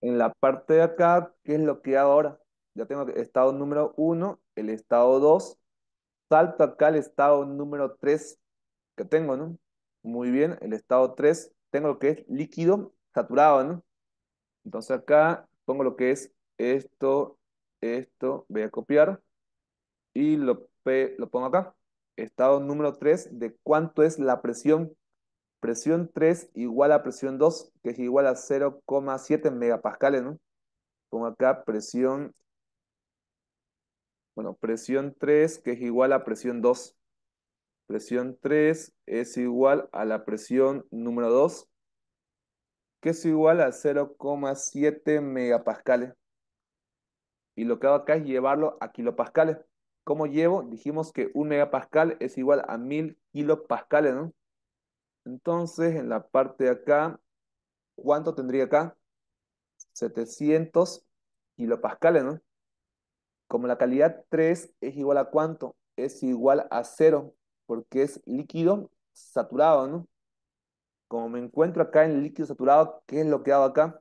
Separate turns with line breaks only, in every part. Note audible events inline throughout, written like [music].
En la parte de acá, ¿qué es lo que ahora? Ya tengo estado número 1, el estado 2. Salto acá el estado número 3 que tengo, ¿no? Muy bien, el estado 3. Tengo lo que es líquido saturado, ¿no? Entonces acá pongo lo que es esto, esto. Voy a copiar y lo, lo pongo acá. Estado número 3 de cuánto es la presión presión 3 igual a presión 2, que es igual a 0,7 megapascales, ¿no? Pongo acá presión, bueno, presión 3 que es igual a presión 2. Presión 3 es igual a la presión número 2, que es igual a 0,7 megapascales. Y lo que hago acá es llevarlo a kilopascales. ¿Cómo llevo? Dijimos que un megapascal es igual a 1000 kilopascales, ¿no? Entonces, en la parte de acá, ¿cuánto tendría acá? 700 kilopascales, ¿no? Como la calidad 3 es igual a cuánto? Es igual a 0, porque es líquido saturado, ¿no? Como me encuentro acá en líquido saturado, ¿qué es lo que hago acá?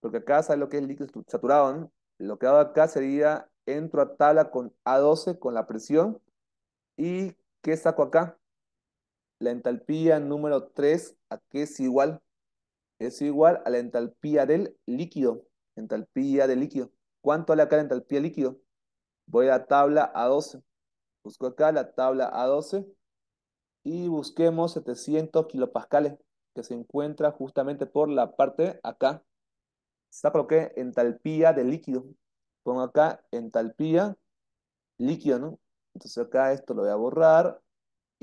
Porque acá sabe lo que es líquido saturado, ¿no? Lo que hago acá sería, entro a tabla con A12, con la presión, y ¿qué saco acá? La entalpía número 3, ¿a qué es igual? Es igual a la entalpía del líquido. Entalpía del líquido. ¿Cuánto vale acá la entalpía líquido? Voy a la tabla A12. Busco acá la tabla A12 y busquemos 700 kilopascales que se encuentra justamente por la parte acá. lo que entalpía de líquido. Pongo acá entalpía líquido, ¿no? Entonces acá esto lo voy a borrar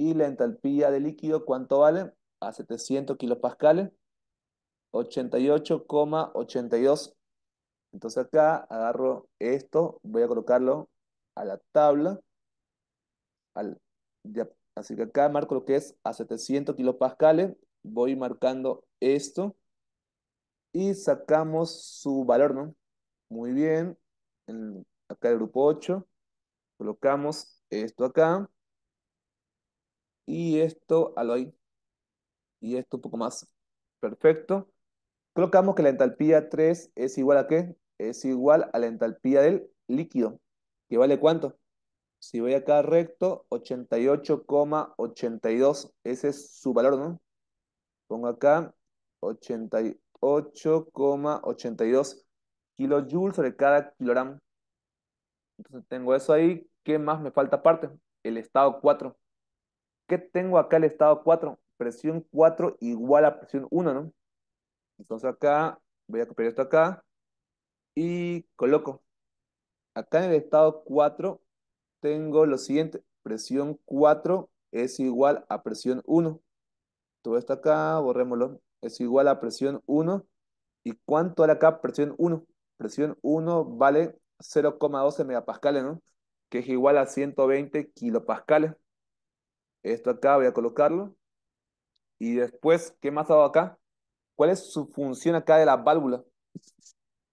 y la entalpía de líquido, ¿cuánto vale? A 700 kilopascales, 88,82. Entonces acá agarro esto, voy a colocarlo a la tabla. Al, así que acá marco lo que es a 700 kilopascales. Voy marcando esto. Y sacamos su valor, ¿no? Muy bien. En, acá el grupo 8. Colocamos esto acá y esto a lo y esto un poco más. Perfecto. Colocamos que la entalpía 3 es igual a qué? Es igual a la entalpía del líquido, que vale cuánto? Si voy acá recto, 88,82. Ese es su valor, ¿no? Pongo acá 88,82 kilojoules sobre cada kilogramo. Entonces tengo eso ahí. ¿Qué más me falta aparte? El estado 4 tengo acá el estado 4? Presión 4 igual a presión 1, ¿no? Entonces acá voy a copiar esto acá y coloco. Acá en el estado 4 tengo lo siguiente. Presión 4 es igual a presión 1. Todo esto acá, borrémoslo. Es igual a presión 1. ¿Y cuánto vale acá presión 1? Presión 1 vale 0,12 megapascales, ¿no? Que es igual a 120 kilopascales. Esto acá voy a colocarlo. Y después, ¿qué más hago acá? ¿Cuál es su función acá de la válvula?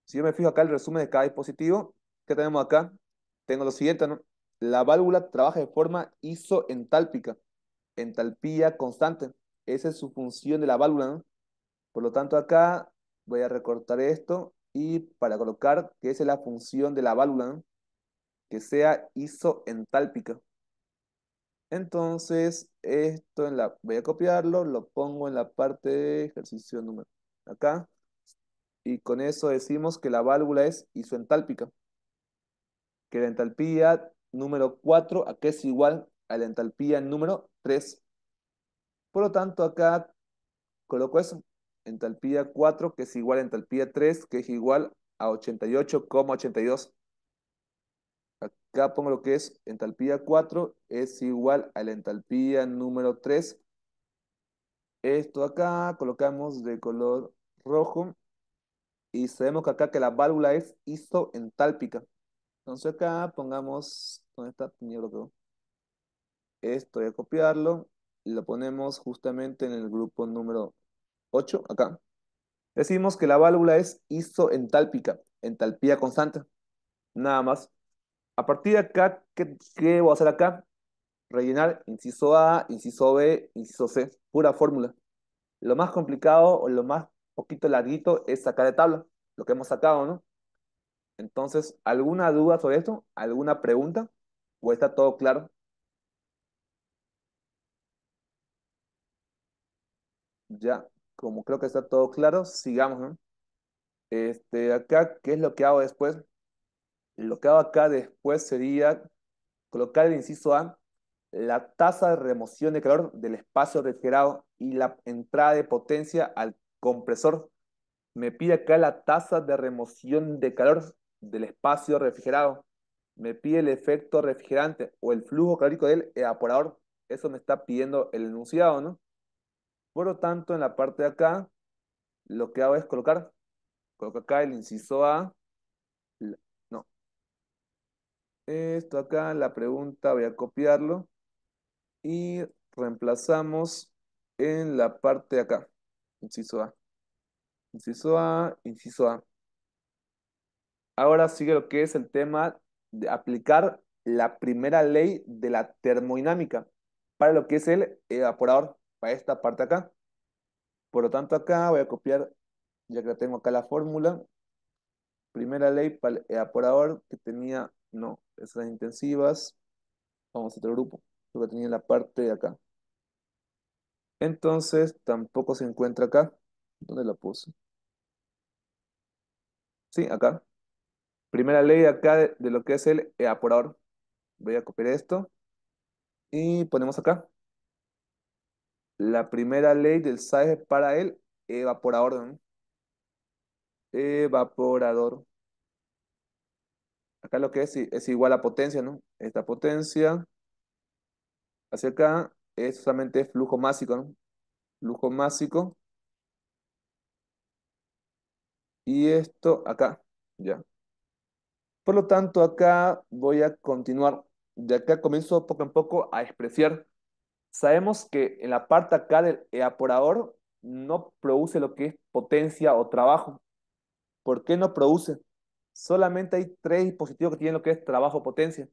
Si yo me fijo acá el resumen de cada dispositivo, ¿qué tenemos acá? Tengo lo siguiente, ¿no? La válvula trabaja de forma isoentálpica, entalpía constante. Esa es su función de la válvula, ¿no? Por lo tanto, acá voy a recortar esto y para colocar que esa es la función de la válvula, que sea isoentálpica. Entonces, esto en la, voy a copiarlo, lo pongo en la parte de ejercicio número acá. Y con eso decimos que la válvula es isoentálpica. Que la entalpía número 4 acá es igual a la entalpía número 3. Por lo tanto, acá coloco eso. Entalpía 4 que es igual a entalpía 3 que es igual a 88,82 acá pongo lo que es entalpía 4 es igual a la entalpía número 3. Esto acá colocamos de color rojo y sabemos que acá que la válvula es isoentálpica. Entonces acá pongamos, ¿dónde está? Esto voy a copiarlo y lo ponemos justamente en el grupo número 8, acá. Decimos que la válvula es isoentálpica, entalpía constante. Nada más. A partir de acá, ¿qué, voy a hacer acá? Rellenar inciso A, inciso B, inciso C. Pura fórmula. Lo más complicado o lo más poquito larguito es sacar de tabla. Lo que hemos sacado, ¿no? Entonces, ¿alguna duda sobre esto? ¿Alguna pregunta? ¿O está todo claro? Ya, como creo que está todo claro, sigamos, ¿no? Este, acá, ¿qué es lo que hago después? Lo que hago acá después sería colocar el inciso A, la tasa de remoción de calor del espacio refrigerado y la entrada de potencia al compresor. Me pide acá la tasa de remoción de calor del espacio refrigerado. Me pide el efecto refrigerante o el flujo calórico del evaporador. Eso me está pidiendo el enunciado, ¿no? Por lo tanto, en la parte de acá, lo que hago es colocar, coloco acá el inciso A, esto acá, la pregunta, voy a copiarlo y reemplazamos en la parte de acá, inciso A. Inciso A, inciso A. Ahora sigue lo que es el tema de aplicar la primera ley de la termodinámica para lo que es el evaporador, para esta parte acá. Por lo tanto, acá voy a copiar, ya que tengo acá la fórmula. Primera ley para el evaporador que tenía no, esas intensivas. Vamos a otro grupo, lo que tenía en la parte de acá. Entonces, tampoco se encuentra acá. ¿Dónde la puse? Sí, acá. Primera ley acá de, lo que es el evaporador. Voy a copiar esto. Y ponemos acá. La primera ley del size para el evaporador. Evaporador. Acá lo que es es igual a potencia, ¿no? Esta potencia hacia acá es solamente flujo másico, ¿no? Flujo másico. Y esto acá, ya. Por lo tanto, acá voy a continuar. De acá comienzo poco a poco a despreciar. Sabemos que en la parte acá del evaporador no produce lo que es potencia o trabajo. ¿Por qué no produce? solamente hay tres dispositivos que tienen lo que es trabajo potencia.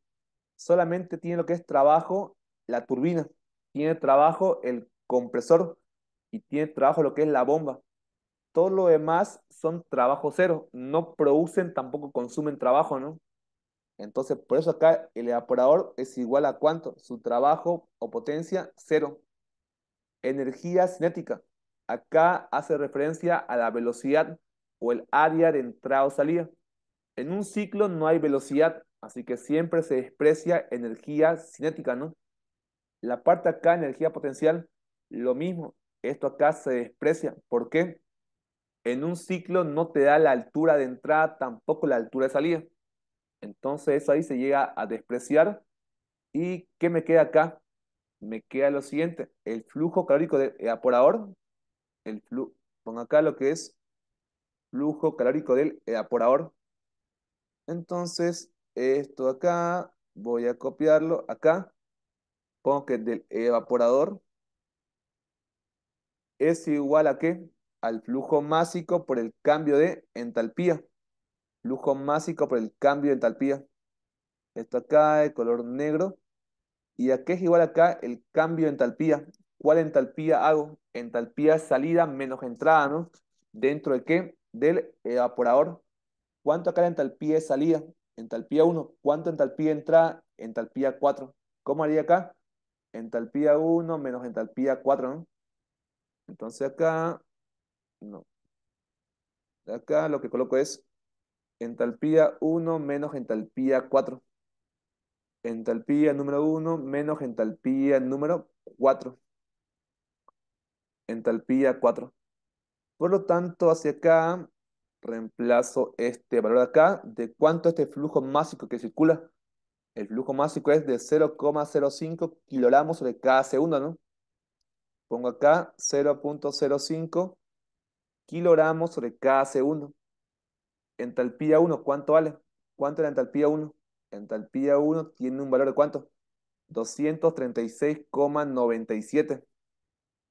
Solamente tiene lo que es trabajo la turbina, tiene trabajo el compresor y tiene trabajo lo que es la bomba. Todo lo demás son trabajo cero, no producen, tampoco consumen trabajo, ¿no? Entonces, por eso acá el evaporador es igual a cuánto? Su trabajo o potencia, cero. Energía cinética. Acá hace referencia a la velocidad o el área de entrada o salida. En un ciclo no hay velocidad, así que siempre se desprecia energía cinética, ¿no? La parte acá, energía potencial, lo mismo. Esto acá se desprecia. ¿Por qué? En un ciclo no te da la altura de entrada, tampoco la altura de salida. Entonces eso ahí se llega a despreciar. ¿Y qué me queda acá? Me queda lo siguiente, el flujo calórico del evaporador, el flujo, pon acá lo que es flujo calórico del evaporador, entonces, esto acá, voy a copiarlo acá. Pongo que del evaporador es igual a qué? Al flujo másico por el cambio de entalpía. Flujo másico por el cambio de entalpía. Esto acá de color negro. ¿Y a qué es igual acá el cambio de entalpía? ¿Cuál entalpía hago? Entalpía salida menos entrada, ¿no? ¿Dentro de qué? Del evaporador. ¿Cuánto acá en entalpía pie salida? Entalpía 1. ¿Cuánto entalpía entrada? Entalpía 4. ¿Cómo haría acá? Entalpía 1 menos entalpía 4, ¿no? Entonces acá, no. Acá lo que coloco es entalpía 1 menos entalpía 4. Entalpía número 1 menos entalpía número 4. Entalpía 4. Por lo tanto, hacia acá reemplazo este valor acá de cuánto este flujo másico que circula. El flujo másico es de 0,05 kilogramos sobre cada segundo, ¿no? Pongo acá 0.05 kilogramos sobre cada segundo. Entalpía 1, ¿cuánto vale? ¿Cuánto es la entalpía 1? Entalpía 1 tiene un valor de cuánto? 236,97.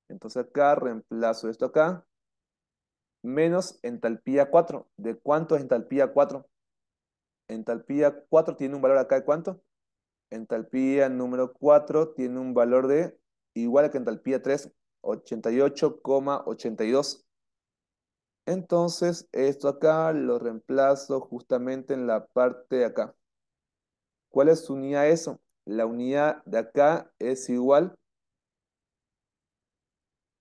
Entonces acá reemplazo esto acá menos entalpía 4. ¿De cuánto es entalpía 4? Entalpía 4 tiene un valor acá de cuánto? Entalpía número 4 tiene un valor de igual que entalpía 3, 88,82. Entonces, esto acá lo reemplazo justamente en la parte de acá. ¿Cuál es su unidad eso? La unidad de acá es igual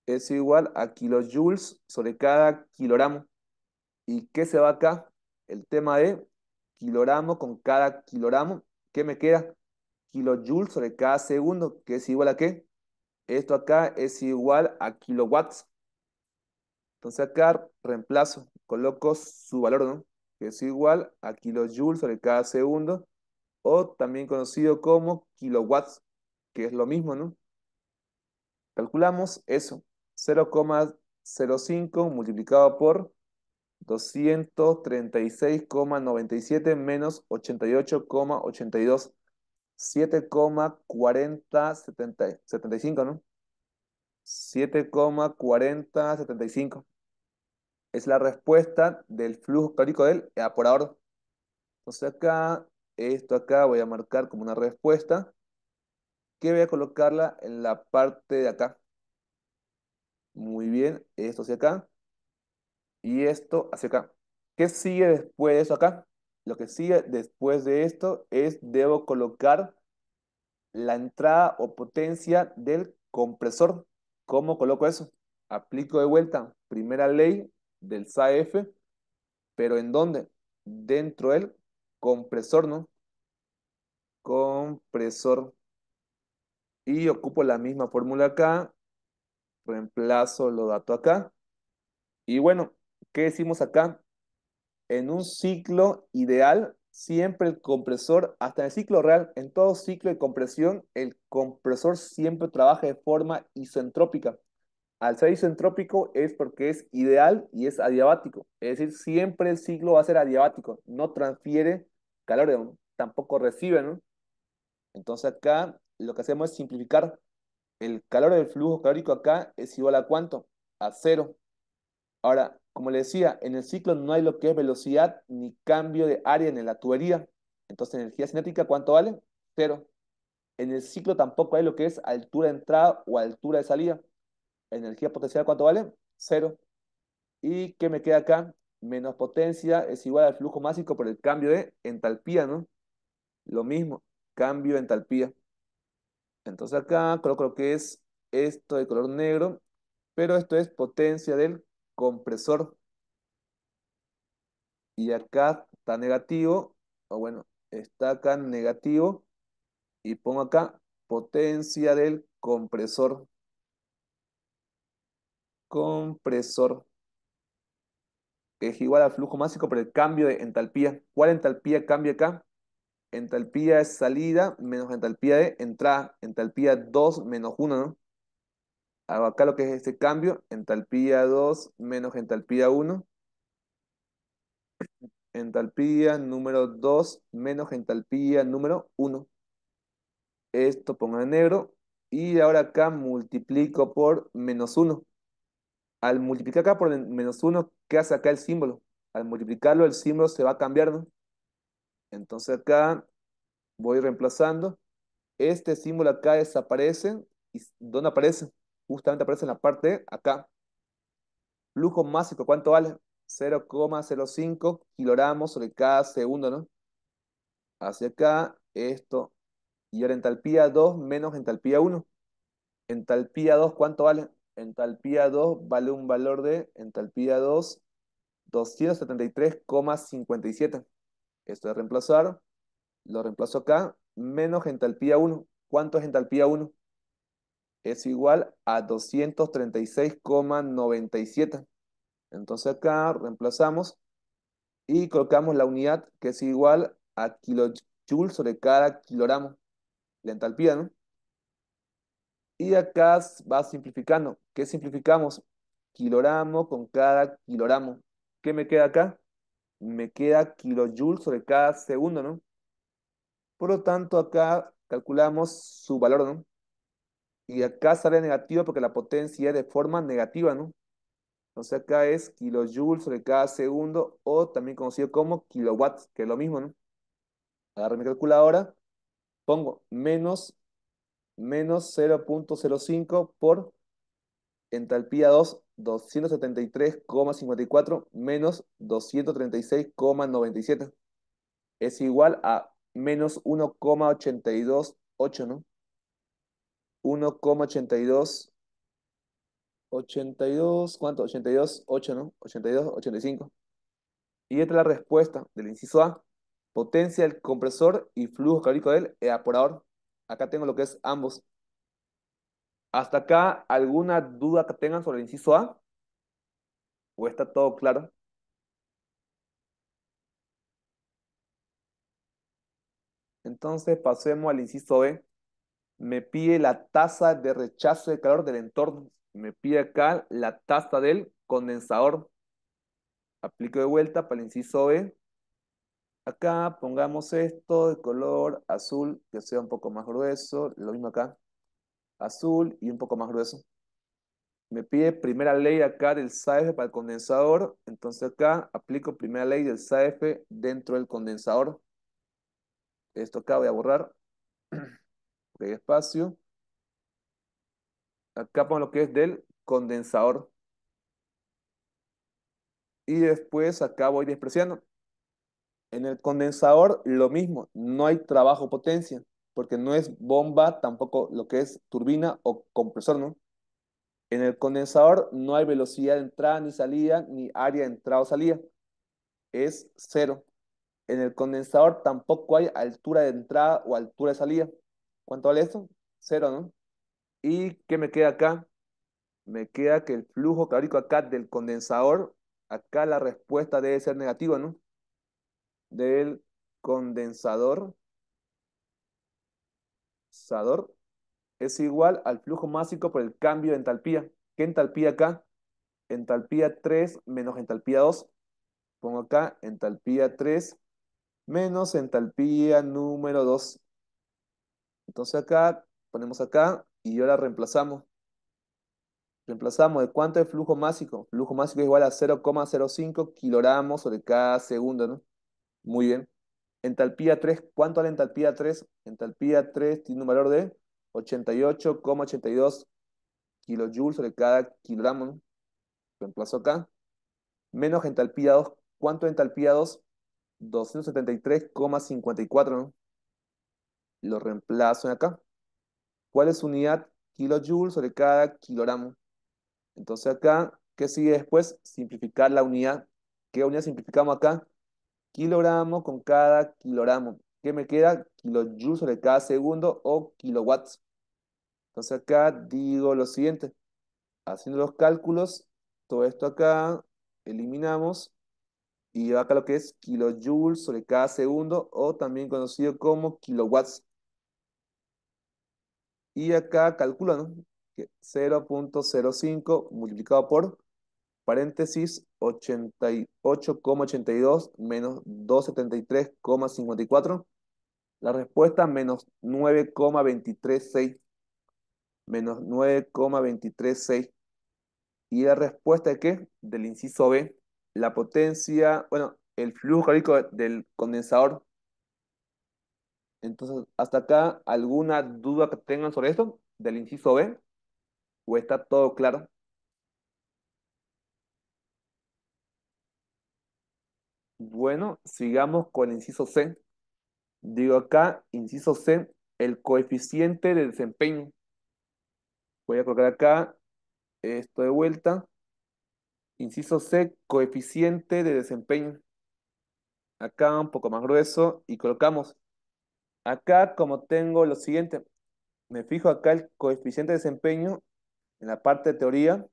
es igual a kilojoules sobre cada kilogramo. ¿Y qué se va acá? El tema de kilogramo con cada kilogramo. ¿Qué me queda? Kilojoules sobre cada segundo, ¿Qué es igual a qué? Esto acá es igual a kilowatts. Entonces acá reemplazo, coloco su valor, ¿no? Que es igual a kilojoules sobre cada segundo, o también conocido como kilowatts, que es lo mismo, ¿no? Calculamos eso. 0,05 multiplicado por 236,97 menos 88,82. 7,4075, ¿no? 7,4075. Es la respuesta del flujo calórico del evaporador. Entonces acá, esto acá voy a marcar como una respuesta que voy a colocarla en la parte de acá. Muy bien, esto hacia acá y esto hacia acá. ¿Qué sigue después de eso acá? Lo que sigue después de esto es debo colocar la entrada o potencia del compresor. ¿Cómo coloco eso? Aplico de vuelta primera ley del SAF, pero ¿en dónde? Dentro del compresor, ¿no? Compresor. Y ocupo la misma fórmula acá reemplazo lo dato acá. Y bueno, ¿qué decimos acá? En un ciclo ideal, siempre el compresor, hasta en el ciclo real, en todo ciclo de compresión, el compresor siempre trabaja de forma isentrópica. Al ser isentrópico es porque es ideal y es adiabático. Es decir, siempre el ciclo va a ser adiabático. No transfiere calor, tampoco recibe, ¿no? Entonces acá lo que hacemos es simplificar el calor del flujo calórico acá es igual a cuánto? A cero. Ahora, como le decía, en el ciclo no hay lo que es velocidad ni cambio de área en la tubería. Entonces, energía cinética, ¿cuánto vale? Cero. En el ciclo tampoco hay lo que es altura de entrada o altura de salida. Energía potencial, ¿cuánto vale? Cero. ¿Y qué me queda acá? Menos potencia es igual al flujo másico por el cambio de entalpía, ¿no? Lo mismo, cambio de entalpía. Entonces acá coloco creo que es esto de color negro, pero esto es potencia del compresor. Y acá está negativo, o bueno, está acá negativo, y pongo acá potencia del compresor. Compresor es igual al flujo másico por el cambio de entalpía. ¿Cuál entalpía cambia acá? entalpía es salida menos entalpía de entrada, entalpía 2 menos 1, ¿no? Hago acá lo que es este cambio, entalpía 2 menos entalpía 1, entalpía número 2 menos entalpía número 1. Esto pongo en negro y ahora acá multiplico por menos 1. Al multiplicar acá por menos 1, ¿qué hace acá el símbolo? Al multiplicarlo el símbolo se va a cambiar, ¿no? Entonces acá voy reemplazando. Este símbolo acá desaparece. ¿Y dónde aparece? Justamente aparece en la parte acá. Flujo másico, ¿cuánto vale? 0,05 kilogramos sobre cada segundo, ¿no? Hacia acá, esto. Y ahora entalpía 2 menos entalpía 1. Entalpía 2, ¿cuánto vale? Entalpía 2 vale un valor de entalpía 2, 273,57 esto de reemplazar, lo reemplazo acá, menos entalpía 1. ¿Cuánto es entalpía 1? Es igual a 236,97. Entonces acá reemplazamos y colocamos la unidad que es igual a kilojoules sobre cada kilogramo. La entalpía, ¿no? Y acá va simplificando. ¿Qué simplificamos? Kilogramo con cada kilogramo. ¿Qué me queda acá? me queda kilojoules sobre cada segundo, ¿no? Por lo tanto, acá calculamos su valor, ¿no? Y acá sale negativo porque la potencia es de forma negativa, ¿no? Entonces acá es kilojoules sobre cada segundo o también conocido como kilowatts, que es lo mismo, ¿no? Agarro mi calculadora, pongo menos, menos 0.05 por entalpía 2 273,54 menos 236,97 es igual a menos 1,828, ¿no? 1,82, 82, ¿cuánto? 82, ¿no? 82, 85. Y esta es la respuesta del inciso A. Potencia del compresor y flujo calórico del evaporador. Acá tengo lo que es ambos. Hasta acá, ¿alguna duda que tengan sobre el inciso A? ¿O está todo claro? Entonces pasemos al inciso B. Me pide la tasa de rechazo de calor del entorno. Me pide acá la tasa del condensador. Aplico de vuelta para el inciso B. Acá pongamos esto de color azul, que sea un poco más grueso. Lo mismo acá azul y un poco más grueso. Me pide primera ley acá del SAF para el condensador, entonces acá aplico primera ley del SAF dentro del condensador. Esto acá voy a borrar, [clears throat] Ok, espacio. Acá pongo lo que es del condensador. Y después acá voy despreciando. En el condensador lo mismo, no hay trabajo potencia porque no es bomba, tampoco lo que es turbina o compresor, ¿no? En el condensador no hay velocidad de entrada ni salida, ni área de entrada o salida. Es cero. En el condensador tampoco hay altura de entrada o altura de salida. ¿Cuánto vale esto? Cero, ¿no? ¿Y qué me queda acá? Me queda que el flujo calórico acá del condensador, acá la respuesta debe ser negativa, ¿no? Del condensador es igual al flujo másico por el cambio de entalpía. ¿Qué entalpía acá? Entalpía 3 menos entalpía 2. Pongo acá entalpía 3 menos entalpía número 2. Entonces acá ponemos acá y ahora reemplazamos. Reemplazamos de cuánto es flujo másico. Flujo másico es igual a 0,05 kilogramos sobre cada segundo, Muy bien. Entalpía 3, ¿cuánto es la entalpía 3? Entalpía 3 tiene un valor de 88,82 kilojoules sobre cada kilogramo. Reemplazo acá. Menos entalpía 2, ¿cuánto es entalpía 2? 273,54. Lo reemplazo acá. ¿Cuál es unidad kilojoules sobre cada kilogramo? Entonces acá, ¿qué sigue después? Simplificar la unidad. ¿Qué unidad simplificamos acá? kilogramo con cada kilogramo. ¿Qué me queda? Kilojoules sobre cada segundo o kilowatts. Entonces acá digo lo siguiente. Haciendo los cálculos, todo esto acá eliminamos y acá lo que es kilojoules sobre cada segundo o también conocido como kilowatts. Y acá calculo, ¿no? 0.05 multiplicado por paréntesis 88,82 menos 273,54. La respuesta menos 9,236. Menos 9,236. Y la respuesta de qué? Del inciso B. La potencia, bueno, el flujo calórico del condensador. Entonces, hasta acá, ¿alguna duda que tengan sobre esto? Del inciso B. ¿O está todo claro? Bueno, sigamos con el inciso C. Digo acá, inciso C, el coeficiente de desempeño. Voy a colocar acá esto de vuelta. Inciso C, coeficiente de desempeño. Acá un poco más grueso y colocamos. Acá como tengo lo siguiente, me fijo acá el coeficiente de desempeño en la parte de teoría.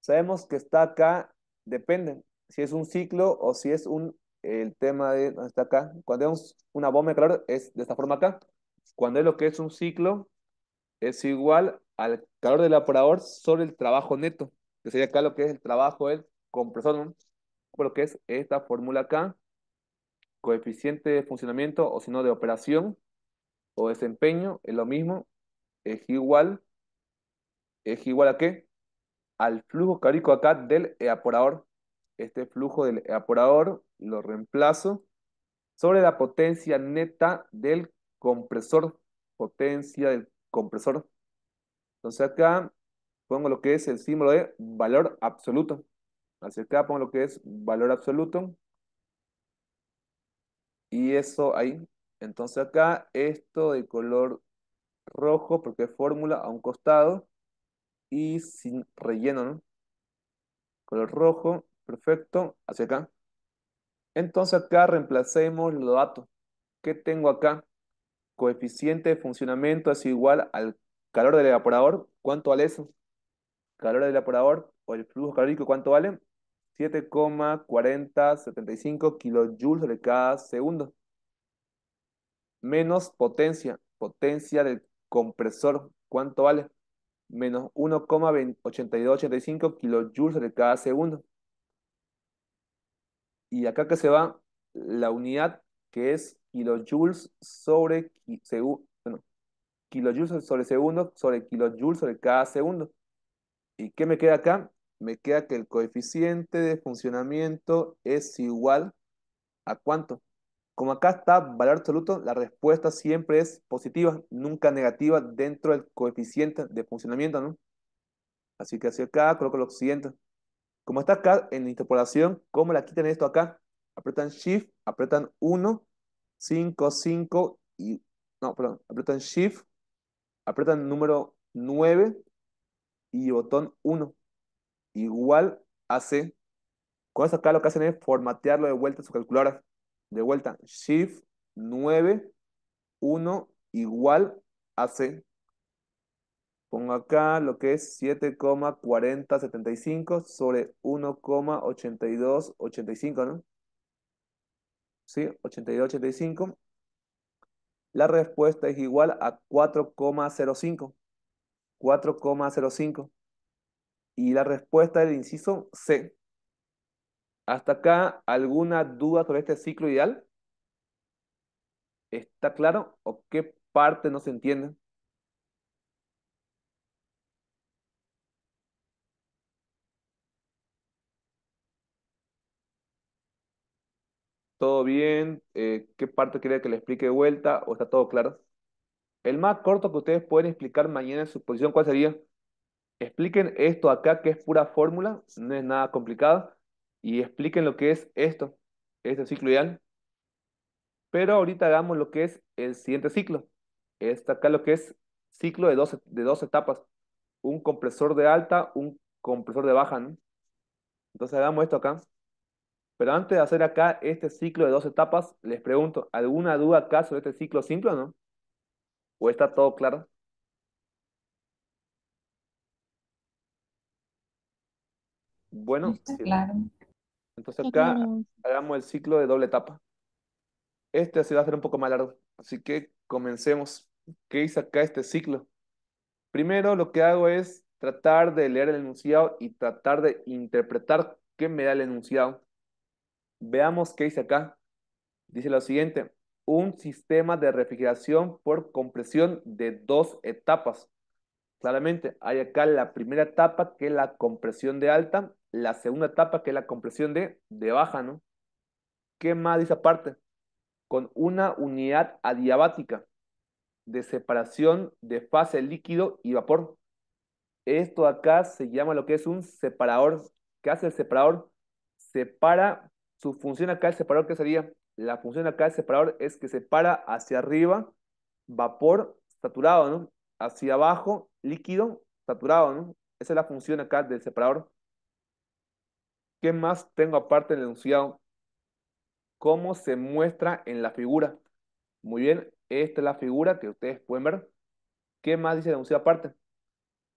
Sabemos que está acá, depende si es un ciclo o si es un, el tema de, ¿dónde está acá? Cuando es una bomba de calor es de esta forma acá. Cuando es lo que es un ciclo, es igual al calor del evaporador sobre el trabajo neto, que sería acá lo que es el trabajo del compresor, por lo que es esta fórmula acá, coeficiente de funcionamiento o si no de operación o desempeño, es lo mismo, es igual, es igual a qué? Al flujo calórico acá del evaporador este flujo del evaporador, lo reemplazo, sobre la potencia neta del compresor, potencia del compresor. Entonces acá pongo lo que es el símbolo de valor absoluto. que acá pongo lo que es valor absoluto. Y eso ahí. Entonces acá esto de color rojo, porque es fórmula a un costado y sin relleno, Color rojo Perfecto, hacia acá. Entonces acá reemplacemos los datos. ¿Qué tengo acá? Coeficiente de funcionamiento es igual al calor del evaporador. ¿Cuánto vale eso? Calor del evaporador o el flujo calórico, ¿cuánto vale? 7,4075 kilojoules de cada segundo. Menos potencia, potencia del compresor, ¿cuánto vale? Menos 1,8285 kilojoules de cada segundo y acá que se va la unidad que es kilojoules sobre, bueno, kilojoules sobre segundo sobre kilojoules sobre cada segundo. ¿Y qué me queda acá? Me queda que el coeficiente de funcionamiento es igual a cuánto. Como acá está valor absoluto, la respuesta siempre es positiva, nunca negativa dentro del coeficiente de funcionamiento, ¿no? Así que hacia acá coloco lo siguiente. Como está acá en la interpolación, ¿cómo la quitan esto acá? Apretan Shift, apretan 1, 5, 5 y... No, perdón, apretan Shift, apretan número 9 y botón 1. Igual hace... Con esto acá lo que hacen es formatearlo de vuelta a su calculadora. De vuelta, Shift, 9, 1, igual hace Pongo acá lo que es 7,4075 sobre 1,8285, ¿no? ¿Sí? 82,85. La respuesta es igual a 4,05. 4,05. Y la respuesta del inciso C. ¿Hasta acá alguna duda sobre este ciclo ideal? ¿Está claro o qué parte no se entiende? ¿Todo bien? Eh, ¿qué parte quiere que le explique de vuelta o está todo claro? El más corto que ustedes pueden explicar mañana en su posición, ¿cuál sería? Expliquen esto acá, que es pura fórmula, no es nada complicado, y expliquen lo que es esto, este ciclo ideal. Pero ahorita hagamos lo que es el siguiente ciclo. está acá lo que es ciclo de dos, de dos etapas. Un compresor de alta, un compresor de baja, Entonces hagamos esto acá. Pero antes de hacer acá este ciclo de dos etapas, les pregunto, ¿alguna duda acá sobre este ciclo simple o no? ¿O está todo claro? Bueno, entonces acá hagamos el ciclo de doble etapa. Este se va a hacer un poco más largo, así que comencemos. ¿Qué hice acá este ciclo? Primero lo que hago es tratar de leer el enunciado y tratar de interpretar qué me da el enunciado Veamos qué dice acá. Dice lo siguiente, un sistema de refrigeración por compresión de dos etapas. Claramente, hay acá la primera etapa que es la compresión de alta, la segunda etapa que es la compresión de, de baja, ¿no? ¿Qué más dice aparte? Con una unidad adiabática de separación de fase líquido y vapor. Esto acá se llama lo que es un separador. ¿Qué hace el separador? Separa su función acá del separador, ¿qué sería? La función acá del separador es que separa hacia arriba vapor saturado, ¿no? Hacia abajo líquido saturado, ¿no? Esa es la función acá del separador. ¿Qué más tengo aparte del enunciado? ¿Cómo se muestra en la figura? Muy bien, esta es la figura que ustedes pueden ver. ¿Qué más dice el enunciado aparte?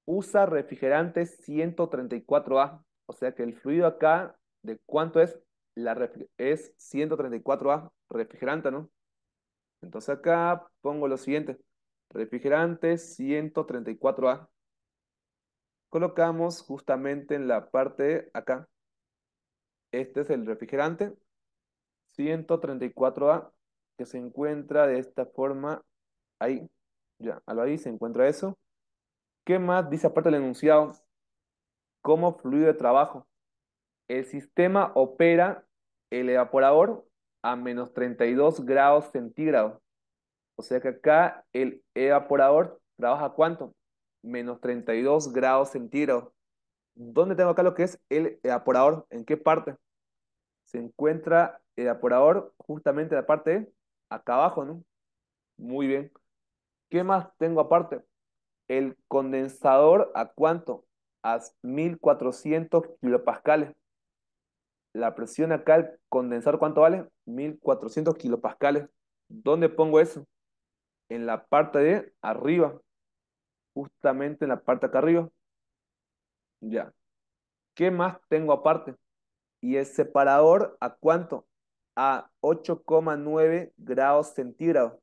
Usa refrigerante 134A. O sea que el fluido acá, ¿de cuánto es? la es 134A, refrigerante, ¿no? Entonces acá pongo lo siguiente, refrigerante 134A. Colocamos justamente en la parte acá. Este es el refrigerante 134A que se encuentra de esta forma ahí. Ya, a ahí se encuentra eso. ¿Qué más dice aparte el enunciado? Como fluido de trabajo. El sistema opera el evaporador a menos 32 grados centígrados. O sea que acá el evaporador trabaja cuánto? Menos 32 grados centígrados. ¿Dónde tengo acá lo que es el evaporador? ¿En qué parte? Se encuentra el evaporador justamente en la parte acá abajo, ¿no? Muy bien. ¿Qué más tengo aparte? El condensador a cuánto? A 1400 kilopascales la presión acá al condensar, ¿cuánto vale? 1400 kilopascales. ¿Dónde pongo eso? En la parte de arriba. Justamente en la parte acá arriba. Ya. ¿Qué más tengo aparte? Y el separador, ¿a cuánto? A 8,9 grados centígrados.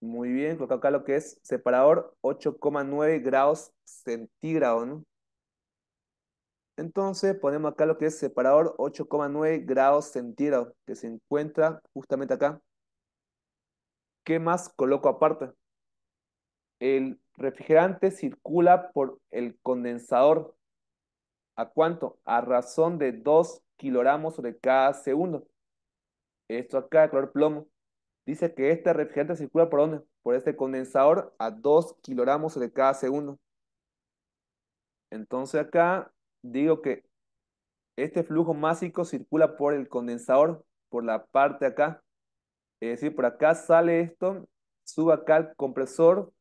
Muy bien, coloca acá lo que es separador 8,9 grados centígrados, ¿no? Entonces ponemos acá lo que es separador 8,9 grados centígrados, que se encuentra justamente acá. ¿Qué más coloco aparte? El refrigerante circula por el condensador. ¿A cuánto? A razón de 2 kilogramos sobre cada segundo. Esto acá color plomo. Dice que este refrigerante circula por dónde? Por este condensador a 2 kilogramos sobre cada segundo. Entonces acá digo que este flujo másico circula por el condensador, por la parte acá. Es decir, por acá sale esto, sube acá el compresor,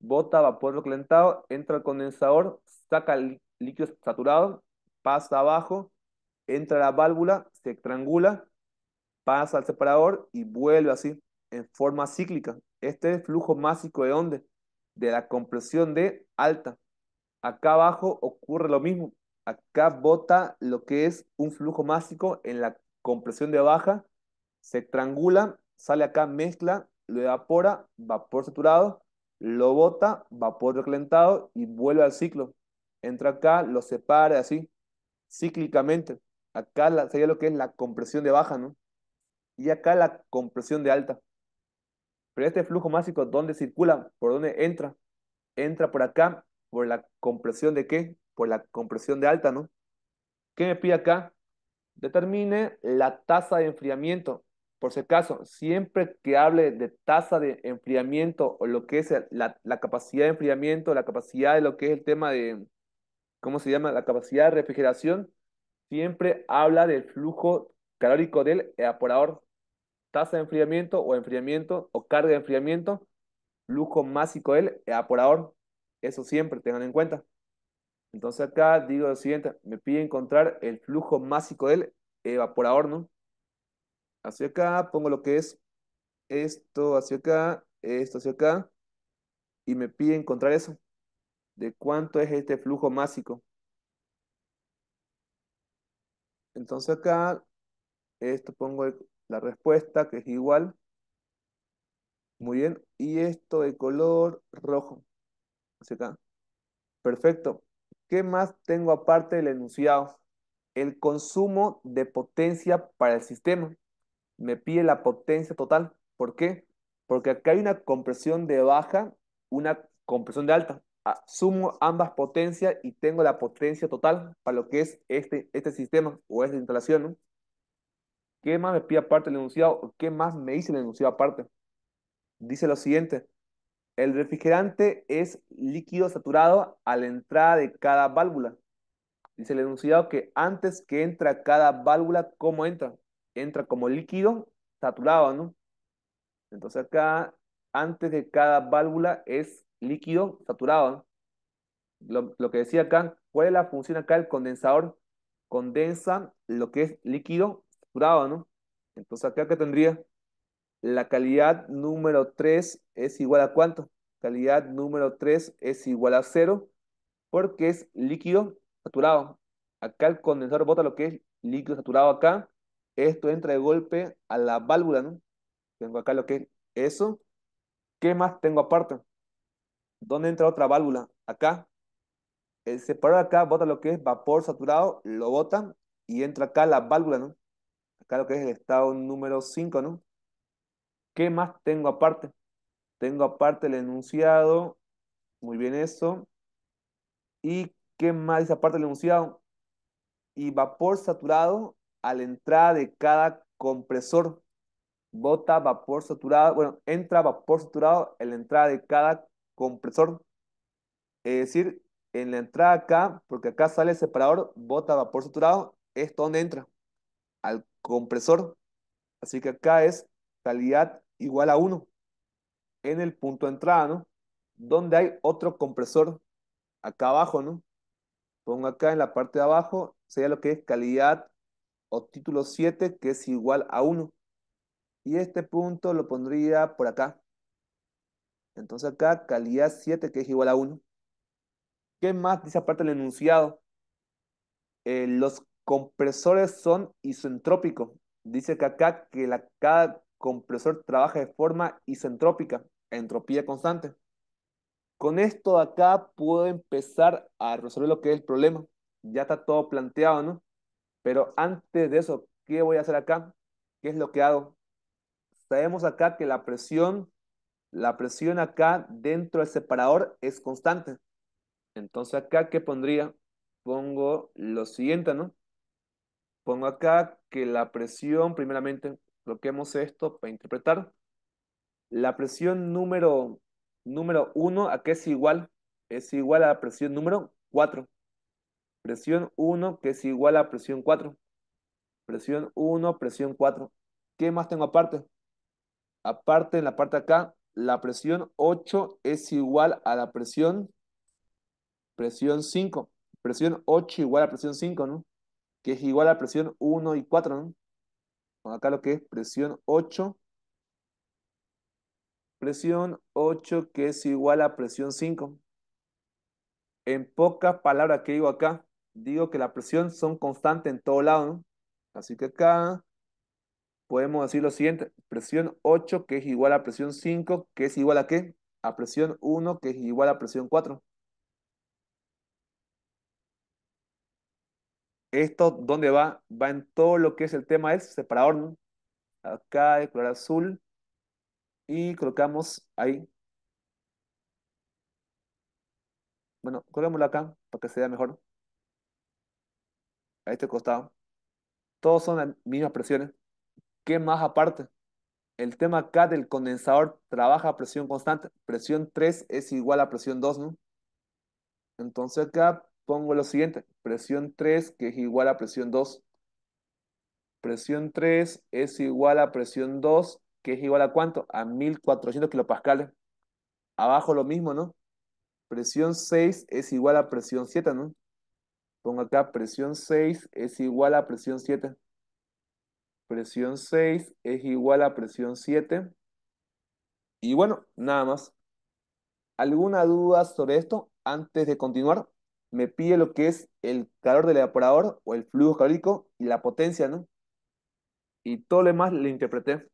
bota vapor recalentado, entra al condensador, saca el líquido saturado, pasa abajo, entra la válvula, se estrangula, pasa al separador y vuelve así, en forma cíclica. Este es el flujo másico de dónde? De la compresión de alta. Acá abajo ocurre lo mismo, Acá bota lo que es un flujo mágico en la compresión de baja, se estrangula, sale acá, mezcla, lo evapora, vapor saturado, lo bota, vapor recalentado y vuelve al ciclo. Entra acá, lo separa así, cíclicamente. Acá sería lo que es la compresión de baja, ¿no? Y acá la compresión de alta. Pero este flujo mágico ¿dónde circula? ¿Por dónde entra? Entra por acá, por la compresión de qué? por la compresión de alta, ¿no? ¿Qué me pide acá? Determine la tasa de enfriamiento. Por si acaso, siempre que hable de tasa de enfriamiento o lo que es la, capacidad de enfriamiento, la capacidad de lo que es el tema de, ¿cómo se llama? La capacidad de refrigeración, siempre habla del flujo calórico del evaporador. Tasa de enfriamiento o enfriamiento o carga de enfriamiento, flujo másico del evaporador. Eso siempre, tengan en cuenta. Entonces acá digo lo siguiente, me pide encontrar el flujo másico del evaporador, ¿no? Hacia acá, pongo lo que es esto hacia acá, esto hacia acá, y me pide encontrar eso, de cuánto es este flujo másico. Entonces acá, esto pongo la respuesta, que es igual. Muy bien, y esto de color rojo, hacia acá. Perfecto. ¿Qué más tengo aparte del enunciado? El consumo de potencia para el sistema. Me pide la potencia total. ¿Por qué? Porque acá hay una compresión de baja, una compresión de alta. Ah, sumo ambas potencias y tengo la potencia total para lo que es este, este sistema o esta instalación. ¿Qué más me pide aparte el enunciado? ¿Qué más me dice el enunciado aparte? Dice lo siguiente el refrigerante es líquido saturado a la entrada de cada válvula. Dice el enunciado que antes que entra cada válvula, ¿cómo entra? Entra como líquido saturado, ¿no? Entonces acá, antes de cada válvula es líquido saturado. Lo, que decía acá, ¿cuál es la función acá del condensador? Condensa lo que es líquido saturado, ¿no? Entonces acá, tendría? La calidad número 3 es igual a cuánto? Calidad número 3 es igual a 0 porque es líquido saturado. Acá el condensador bota lo que es líquido saturado acá. Esto entra de golpe a la válvula, ¿no? Tengo acá lo que es eso. ¿Qué más tengo aparte? ¿Dónde entra otra válvula? Acá. El separador acá bota lo que es vapor saturado, lo bota y entra acá la válvula, ¿no? Acá lo que es el estado número 5, ¿no? ¿Qué más tengo aparte? Tengo aparte el enunciado, muy bien eso. ¿Y qué más dice aparte el enunciado? Y vapor saturado a la entrada de cada compresor. Bota vapor saturado, bueno, entra vapor saturado en la entrada de cada compresor. Es decir, en la entrada acá, porque acá sale el separador, bota vapor saturado, es donde entra, al compresor. Así que acá es calidad igual a 1 en el punto de entrada, ¿no? Donde hay otro compresor acá abajo, ¿no? Pongo acá en la parte de abajo, sería lo que es calidad o título 7, que es igual a 1. Y este punto lo pondría por acá. Entonces acá calidad 7, que es igual a 1. ¿Qué más dice aparte el enunciado? Eh, los compresores son isentrópicos. Dice que acá que la, cada compresor trabaja de forma isentrópica, entropía constante. Con esto de acá puedo empezar a resolver lo que es el problema. Ya está todo planteado, ¿no? Pero antes de eso, ¿qué voy a hacer acá? ¿Qué es lo que hago? Sabemos acá que la presión, la presión acá dentro del separador es constante. Entonces acá, ¿qué pondría? Pongo lo siguiente, ¿no? Pongo acá que la presión, primeramente, bloqueemos esto para interpretar. La presión número, número 1, ¿a qué es igual? Es igual a la presión número 4. Presión 1, que es igual a presión 4. Presión 1, presión 4. ¿Qué más tengo aparte? Aparte, en la parte de acá, la presión 8 es igual a la presión, presión 5. Presión 8 igual a presión 5, ¿no? Que es igual a presión 1 y 4, ¿no? acá lo que es presión 8. Presión 8 que es igual a presión 5. En pocas palabras, que digo acá? Digo que la presión son constantes en todo lado, ¿no? Así que acá podemos decir lo siguiente, presión 8 que es igual a presión 5, que es igual a qué? A presión 1 que es igual a presión 4. esto, ¿dónde va? Va en todo lo que es el tema es separador, ¿no? Acá de color azul. Y colocamos ahí. Bueno, colocámoslo acá para que se vea mejor. A este costado. Todos son las mismas presiones. ¿Qué más aparte? El tema acá del condensador trabaja a presión constante. Presión 3 es igual a presión 2, ¿no? Entonces acá pongo lo siguiente presión 3, que es igual a presión 2. Presión 3 es igual a presión 2, que es igual a cuánto? A 1400 kilopascales. Abajo lo mismo, ¿no? Presión 6 es igual a presión 7, ¿no? Pongo acá presión 6 es igual a presión 7. Presión 6 es igual a presión 7. Y bueno, nada más. ¿Alguna duda sobre esto antes de continuar? me pide lo que es el calor del evaporador o el flujo calórico y la potencia, ¿no? Y todo lo demás le interpreté.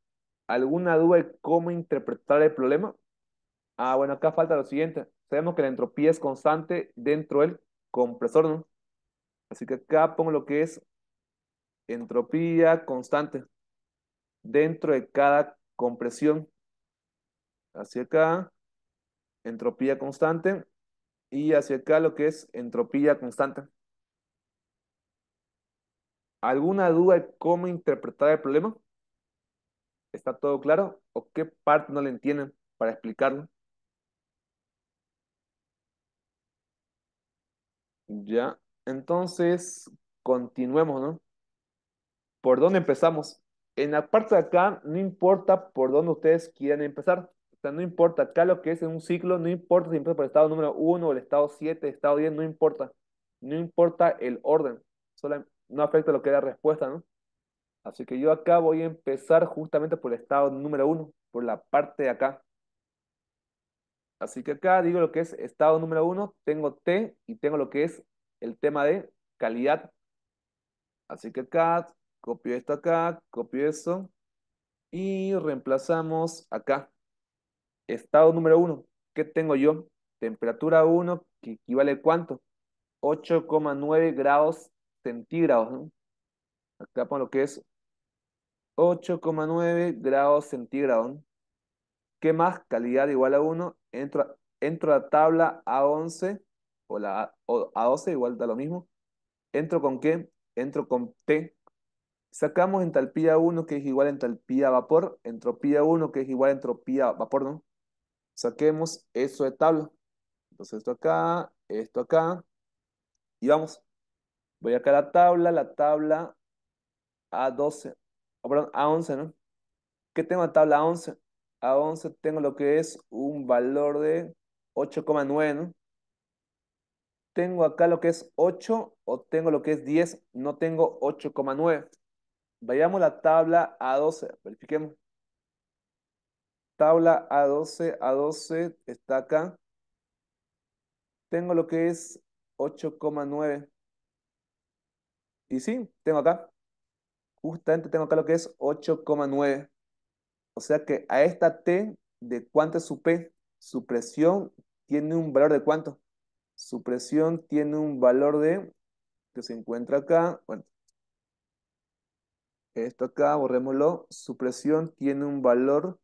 ¿Alguna duda de cómo interpretar el problema? Ah, bueno, acá falta lo siguiente. Sabemos que la entropía es constante dentro del compresor, ¿no? Así que acá pongo lo que es entropía constante dentro de cada compresión. Así acá, entropía constante y hacia acá lo que es entropía constante. ¿Alguna duda de cómo interpretar el problema? ¿Está todo claro? ¿O qué parte no le entienden para explicarlo? Ya, entonces continuemos, ¿no? ¿Por dónde empezamos? En la parte de acá, no importa por dónde ustedes quieran empezar no importa. Acá lo que es en un ciclo, no importa si empieza por el estado número 1 o el estado 7, estado 10, no importa. No importa el orden. Solo no afecta lo que es la respuesta, ¿no? Así que yo acá voy a empezar justamente por el estado número 1, por la parte de acá. Así que acá digo lo que es estado número 1, tengo T y tengo lo que es el tema de calidad. Así que acá copio esto acá, copio eso y reemplazamos acá. Estado número 1, ¿qué tengo yo? Temperatura 1, que equivale a cuánto? 8,9 grados centígrados. ¿no? Acá pongo lo que es 8,9 grados centígrados. ¿no? ¿Qué más? Calidad igual a 1. Entro, entro a la tabla A11 o la A12, igual da lo mismo. ¿Entro con qué? Entro con T. Sacamos entalpía 1, que es igual a entalpía vapor. Entropía 1, que es igual a entropía vapor, ¿no? saquemos eso de tabla. Entonces esto acá, esto acá, y vamos. Voy acá a la tabla, la tabla A12, perdón, A11, ¿no? ¿Qué tengo la tabla A11? A11 tengo lo que es un valor de 8,9, ¿no? Tengo acá lo que es 8 o tengo lo que es 10, no tengo 8,9. Vayamos a la tabla A12, verifiquemos. Tabla A12, A12 está acá. Tengo lo que es 8,9. Y sí, tengo acá. Justamente tengo acá lo que es 8,9. O sea que a esta T, ¿de cuánto es su P? Su presión tiene un valor de cuánto? Su presión tiene un valor de, que se encuentra acá, bueno, esto acá, borrémoslo, su presión tiene un valor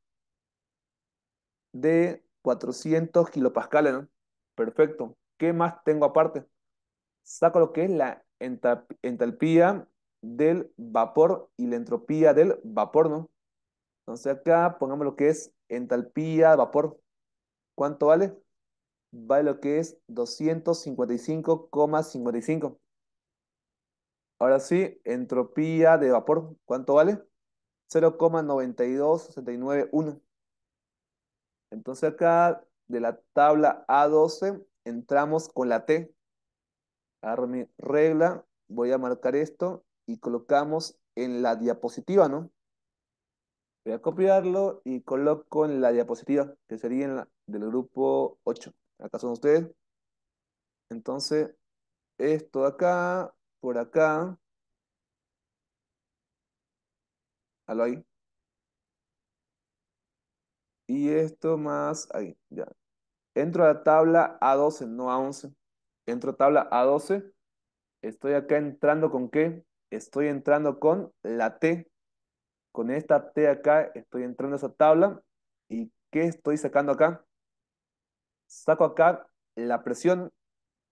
de 400 kilopascales, ¿no? Perfecto. ¿Qué más tengo aparte? Saco lo que es la entalpía del vapor y la entropía del vapor, ¿no? Entonces acá pongamos lo que es entalpía vapor. ¿Cuánto vale? Vale lo que es 255,55. Ahora sí, entropía de vapor. ¿Cuánto vale? 0,92691. Entonces acá de la tabla A12 entramos con la T. Agarro mi regla, voy a marcar esto y colocamos en la diapositiva, ¿no? Voy a copiarlo y coloco en la diapositiva, que sería en la, del grupo 8. Acá son ustedes. Entonces, esto de acá, por acá. Halo ahí. Y esto más, ahí, ya. Entro a la tabla A12, no A11. Entro a tabla A12. Estoy acá entrando con qué? Estoy entrando con la T. Con esta T acá estoy entrando a esa tabla. ¿Y qué estoy sacando acá? Saco acá la presión,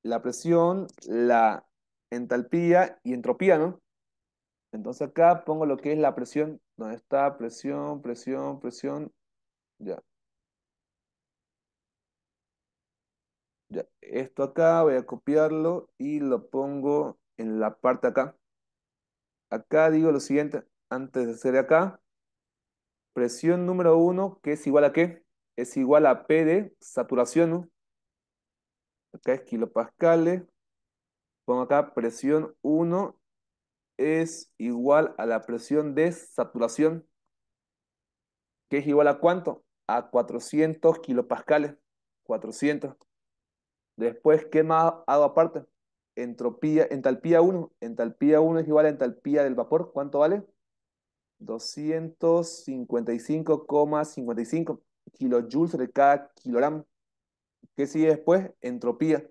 la presión, la entalpía y entropía, ¿no? Entonces acá pongo lo que es la presión, ¿Dónde está presión, presión, presión ya, Esto acá voy a copiarlo y lo pongo en la parte acá. Acá digo lo siguiente, antes de hacer acá, presión número 1, que es igual a qué? Es igual a P de saturación, Acá es kilopascales. Pongo acá presión 1 es igual a la presión de saturación. Que es igual a cuánto? a 400 kilopascales, 400. Después, ¿qué más hago aparte? Entropía, entalpía 1, entalpía 1 es igual a entalpía del vapor, ¿cuánto vale? 255,55 kilojoules de cada kilogram. ¿Qué sigue después? Entropía.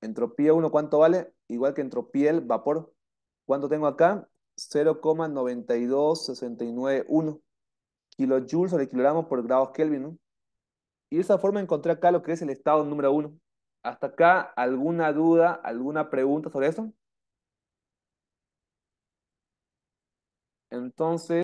Entropía 1, ¿cuánto vale? Igual que entropía del vapor. ¿Cuánto tengo acá? 0,92691 kilojoules o kilogramos por grados Kelvin, ¿no? Y de esa forma encontré acá lo que es el estado número uno. ¿Hasta acá alguna duda, alguna pregunta sobre eso? Entonces...